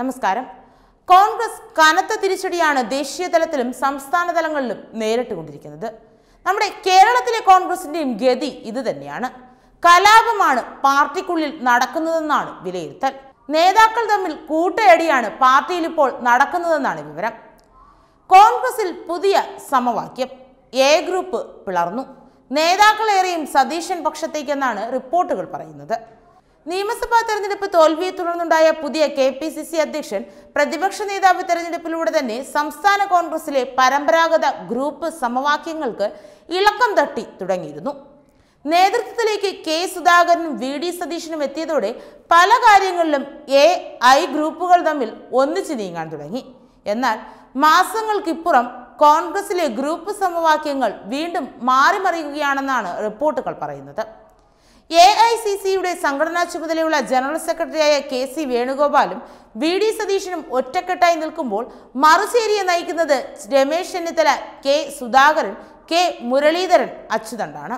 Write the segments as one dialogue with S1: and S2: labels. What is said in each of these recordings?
S1: നമസ്കാരം കോൺഗ്രസ് കനത്ത തിരിച്ചടിയാണ് ദേശീയ തലത്തിലും സംസ്ഥാന തലങ്ങളിലും നേരിട്ടുകൊണ്ടിരിക്കുന്നത് നമ്മുടെ കേരളത്തിലെ കോൺഗ്രസിന്റെയും ഗതി ഇത് തന്നെയാണ് കലാപമാണ് പാർട്ടിക്കുള്ളിൽ നടക്കുന്നതെന്നാണ് വിലയിരുത്തൽ നേതാക്കൾ തമ്മിൽ കൂട്ടയടിയാണ് പാർട്ടിയിൽ ഇപ്പോൾ നടക്കുന്നതെന്നാണ് വിവരം കോൺഗ്രസിൽ പുതിയ സമവാക്യം എ ഗ്രൂപ്പ് പിളർന്നു നേതാക്കളേറെയും സതീശൻ പക്ഷത്തേക്കെന്നാണ് റിപ്പോർട്ടുകൾ പറയുന്നത് നിയമസഭാ തെരഞ്ഞെടുപ്പ് തോൽവിയെ തുടർന്നുണ്ടായ പുതിയ കെ പി സി സി അധ്യക്ഷൻ പ്രതിപക്ഷ നേതാവ് തെരഞ്ഞെടുപ്പിലൂടെ തന്നെ സംസ്ഥാന കോൺഗ്രസിലെ പരമ്പരാഗത ഗ്രൂപ്പ് സമവാക്യങ്ങൾക്ക് ഇളക്കം തട്ടി തുടങ്ങിയിരുന്നു നേതൃത്വത്തിലേക്ക് കെ സുധാകരനും വി ഡി സതീശനും എത്തിയതോടെ പല കാര്യങ്ങളിലും എ ഐ ഗ്രൂപ്പുകൾ തമ്മിൽ ഒന്നിച്ചു നീങ്ങാൻ തുടങ്ങി എന്നാൽ മാസങ്ങൾക്കിപ്പുറം കോൺഗ്രസിലെ ഗ്രൂപ്പ് സമവാക്യങ്ങൾ വീണ്ടും മാറിമറിയുകയാണെന്നാണ് റിപ്പോർട്ടുകൾ പറയുന്നത് എ ഐ സി സിയുടെ സംഘടനാ ചുമതലയുള്ള ജനറൽ സെക്രട്ടറിയായ കെ സി വേണുഗോപാലും വി ഡി സതീശനും ഒറ്റക്കെട്ടായി നിൽക്കുമ്പോൾ മറുശേരിയെ നയിക്കുന്നത് രമേശ് ചെന്നിത്തല കെ സുധാകരൻ കെ മുരളീധരൻ അച്യുതണ്ടാണ്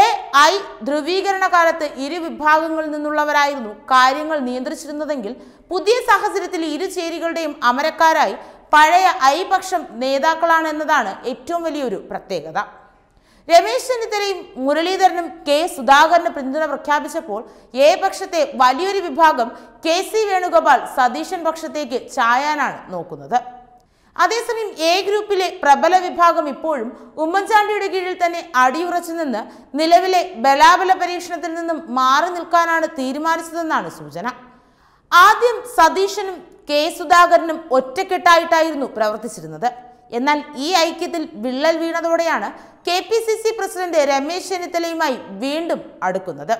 S1: എ ഐ ധ്രുവീകരണ കാലത്ത് ഇരു വിഭാഗങ്ങളിൽ നിന്നുള്ളവരായിരുന്നു കാര്യങ്ങൾ നിയന്ത്രിച്ചിരുന്നതെങ്കിൽ പുതിയ സാഹചര്യത്തിൽ ഇരു ചേരികളുടെയും അമരക്കാരായി പഴയ ഐപക്ഷം നേതാക്കളാണ് എന്നതാണ് ഏറ്റവും വലിയൊരു പ്രത്യേകത രമേശ് ചെന്നിത്തലയും മുരളീധരനും കെ സുധാകരന് പിന്തുണ പ്രഖ്യാപിച്ചപ്പോൾ എ പക്ഷത്തെ വലിയൊരു വിഭാഗം കെ സി വേണുഗോപാൽ സതീശൻ പക്ഷത്തേക്ക് ചായാനാണ് നോക്കുന്നത് അതേസമയം എ ഗ്രൂപ്പിലെ പ്രബല വിഭാഗം ഇപ്പോഴും ഉമ്മൻചാണ്ടിയുടെ കീഴിൽ തന്നെ അടിയുറച്ചു നിന്ന് നിലവിലെ ബലാബല പരീക്ഷണത്തിൽ നിന്നും മാറി നിൽക്കാനാണ് തീരുമാനിച്ചതെന്നാണ് സൂചന ആദ്യം സതീശനും കെ സുധാകരനും ഒറ്റക്കെട്ടായിട്ടായിരുന്നു പ്രവർത്തിച്ചിരുന്നത് എന്നാൽ ഈ ഐക്യത്തിൽ വിള്ളൽ വീണതോടെയാണ് കെ പി സി സി പ്രസിഡന്റ് രമേശ് ചെന്നിത്തലയുമായി വീണ്ടും അടുക്കുന്നത്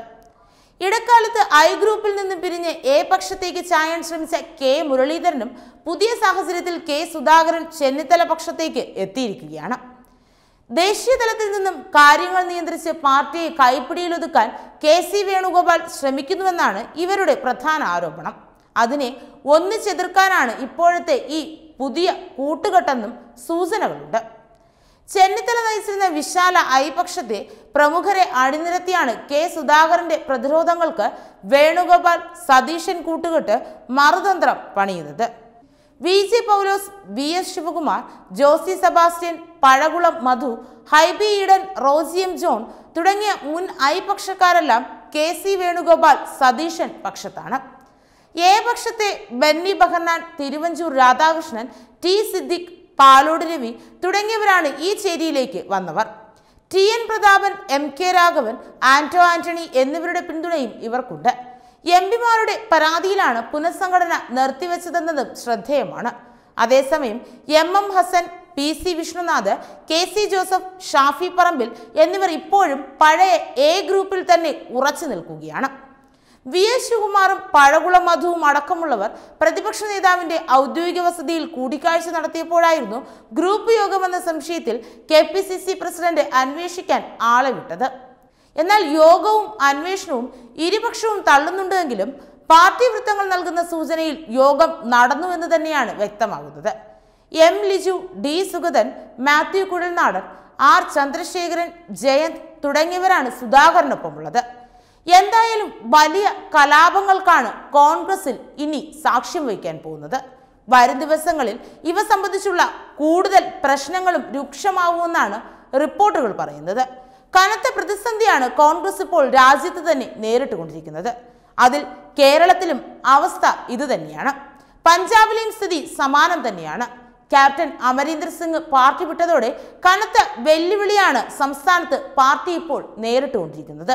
S1: ഇടക്കാലത്ത് ഐ ഗ്രൂപ്പിൽ നിന്ന് പിരിഞ്ഞ് എ പക്ഷത്തേക്ക് ചായാൻ ശ്രമിച്ച കെ മുരളീധരനും പുതിയ സാഹചര്യത്തിൽ കെ സുധാകരൻ ചെന്നിത്തല പക്ഷത്തേക്ക് എത്തിയിരിക്കുകയാണ് ദേശീയ തലത്തിൽ നിന്നും കാര്യങ്ങൾ നിയന്ത്രിച്ച് പാർട്ടിയെ കൈപ്പിടിയിലൊതുക്കാൻ കെ സി വേണുഗോപാൽ ശ്രമിക്കുന്നുവെന്നാണ് ഇവരുടെ പ്രധാന ആരോപണം അതിനെ ഒന്നിച്ചെതിർക്കാനാണ് ഇപ്പോഴത്തെ ഈ പുതിയ കൂട്ടുകെട്ടെന്നും സൂചനകളുണ്ട് ചെന്നിത്തല നയിച്ചിരുന്ന വിശാല ഐപക്ഷത്തെ പ്രമുഖരെ അണിനിരത്തിയാണ് കെ സുധാകരന്റെ പ്രതിരോധങ്ങൾക്ക് വേണുഗോപാൽ സതീശൻ കൂട്ടുകെട്ട് മറുതന്ത്രം പണിയുന്നത് വി ജി പൗലോസ് വി എസ് ശിവകുമാർ ജോസി സെബാസ്റ്റ്യൻ പഴകുളം മധു ഹൈബി ഈഡൻ റോസിയം ജോൺ തുടങ്ങിയ മുൻ ഐപക്ഷക്കാരെല്ലാം കെ സി വേണുഗോപാൽ സതീശൻ പക്ഷത്താണ് എ ബെന്നി ബഹന്നാൻ തിരുവഞ്ചൂർ രാധാകൃഷ്ണൻ ടി സിദ്ദിഖ് പാലോട് രവി തുടങ്ങിയവരാണ് ഈ ചേരിയിലേക്ക് വന്നവർ ടി എൻ പ്രതാപൻ എം കെ രാഘവൻ ആന്റോ ആന്റണി എന്നിവരുടെ പിന്തുണയും ഇവർക്കുണ്ട് എം പിമാരുടെ പരാതിയിലാണ് പുനഃസംഘടന നിർത്തിവെച്ചതെന്നതും ശ്രദ്ധേയമാണ് അതേസമയം എം എം ഹസൻ പി സി വിഷ്ണുനാഥ് കെ സി ജോസഫ് ഷാഫി പറമ്പിൽ എന്നിവർ ഇപ്പോഴും പഴയ എ ഗ്രൂപ്പിൽ തന്നെ ഉറച്ചു നിൽക്കുകയാണ് വി എസ് ശിവകുമാറും പഴകുളം മധുവും അടക്കമുള്ളവർ പ്രതിപക്ഷ നേതാവിന്റെ ഔദ്യോഗിക വസതിയിൽ കൂടിക്കാഴ്ച നടത്തിയപ്പോഴായിരുന്നു ഗ്രൂപ്പ് യോഗമെന്ന സംശയത്തിൽ കെ പി സി സി പ്രസിഡന്റ് അന്വേഷിക്കാൻ ആളെ വിട്ടത് എന്നാൽ യോഗവും അന്വേഷണവും ഇരുപക്ഷവും തള്ളുന്നുണ്ടെങ്കിലും പാർട്ടി വൃത്തങ്ങൾ നൽകുന്ന സൂചനയിൽ യോഗം നടന്നു എന്ന് തന്നെയാണ് വ്യക്തമാകുന്നത് എം ലിജു ഡി സുഗതൻ മാത്യു കുഴൽനാടൻ ആർ ചന്ദ്രശേഖരൻ ജയന്ത് തുടങ്ങിയവരാണ് സുധാകരനൊപ്പമുള്ളത് എന്തായാലും വലിയ കലാപങ്ങൾക്കാണ് കോൺഗ്രസിൽ ഇനി സാക്ഷ്യം വഹിക്കാൻ പോകുന്നത് വരും ദിവസങ്ങളിൽ ഇവ സംബന്ധിച്ചുള്ള കൂടുതൽ പ്രശ്നങ്ങളും രൂക്ഷമാവുമെന്നാണ് റിപ്പോർട്ടുകൾ പറയുന്നത് കനത്ത പ്രതിസന്ധിയാണ് കോൺഗ്രസ് ഇപ്പോൾ രാജ്യത്ത് തന്നെ നേരിട്ടുകൊണ്ടിരിക്കുന്നത് അതിൽ കേരളത്തിലും അവസ്ഥ ഇതുതന്നെയാണ് പഞ്ചാബിലെയും സ്ഥിതി സമാനം തന്നെയാണ് ക്യാപ്റ്റൻ അമരീന്ദർ സിംഗ് പാർട്ടി വിട്ടതോടെ കനത്ത വെല്ലുവിളിയാണ് സംസ്ഥാനത്ത് പാർട്ടി ഇപ്പോൾ നേരിട്ടുകൊണ്ടിരിക്കുന്നത്